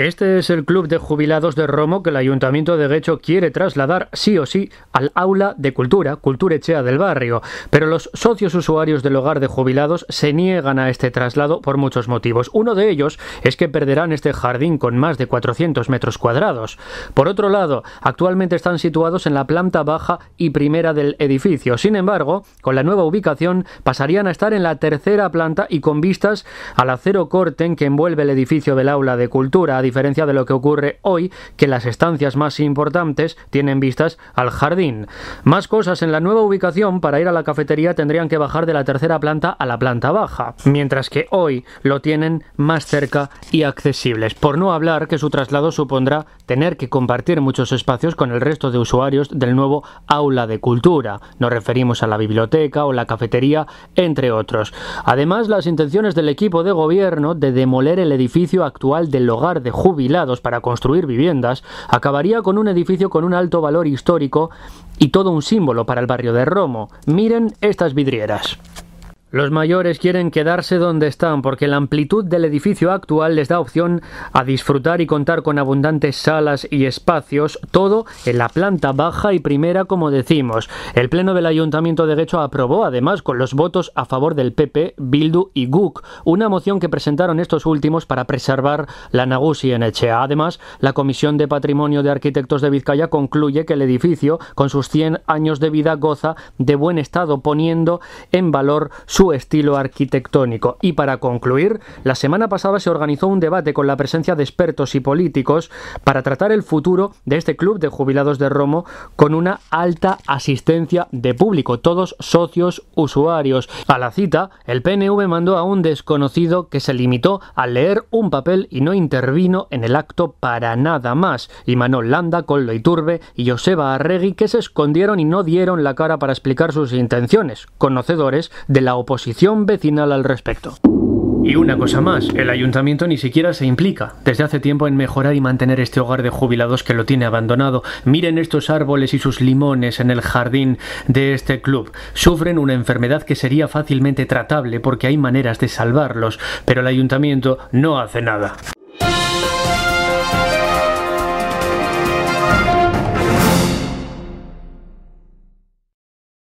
Este es el club de jubilados de Romo que el Ayuntamiento de Guecho quiere trasladar sí o sí al aula de cultura, Cultura Echea del barrio, pero los socios usuarios del hogar de jubilados se niegan a este traslado por muchos motivos. Uno de ellos es que perderán este jardín con más de 400 metros cuadrados. Por otro lado, actualmente están situados en la planta baja y primera del edificio. Sin embargo, con la nueva ubicación pasarían a estar en la tercera planta y con vistas al acero corten que envuelve el edificio del aula de cultura diferencia de lo que ocurre hoy, que las estancias más importantes tienen vistas al jardín. Más cosas, en la nueva ubicación para ir a la cafetería tendrían que bajar de la tercera planta a la planta baja, mientras que hoy lo tienen más cerca y accesibles, por no hablar que su traslado supondrá tener que compartir muchos espacios con el resto de usuarios del nuevo aula de cultura. Nos referimos a la biblioteca o la cafetería, entre otros. Además, las intenciones del equipo de gobierno de demoler el edificio actual del hogar de jubilados para construir viviendas, acabaría con un edificio con un alto valor histórico y todo un símbolo para el barrio de Romo. Miren estas vidrieras. Los mayores quieren quedarse donde están porque la amplitud del edificio actual les da opción a disfrutar y contar con abundantes salas y espacios, todo en la planta baja y primera como decimos. El Pleno del Ayuntamiento de Guecho aprobó además con los votos a favor del PP, Bildu y GUC una moción que presentaron estos últimos para preservar la Nagusi en Echea. Además, la Comisión de Patrimonio de Arquitectos de Vizcaya concluye que el edificio, con sus 100 años de vida, goza de buen estado poniendo en valor su su estilo arquitectónico. Y para concluir, la semana pasada se organizó un debate con la presencia de expertos y políticos para tratar el futuro de este club de jubilados de Romo con una alta asistencia de público, todos socios usuarios. A la cita, el PNV mandó a un desconocido que se limitó a leer un papel y no intervino en el acto para nada más. Y Manol Landa, Iturbe y Joseba Arregui que se escondieron y no dieron la cara para explicar sus intenciones, conocedores de la oposición posición vecinal al respecto. Y una cosa más, el ayuntamiento ni siquiera se implica desde hace tiempo en mejorar y mantener este hogar de jubilados que lo tiene abandonado. Miren estos árboles y sus limones en el jardín de este club. Sufren una enfermedad que sería fácilmente tratable porque hay maneras de salvarlos, pero el ayuntamiento no hace nada.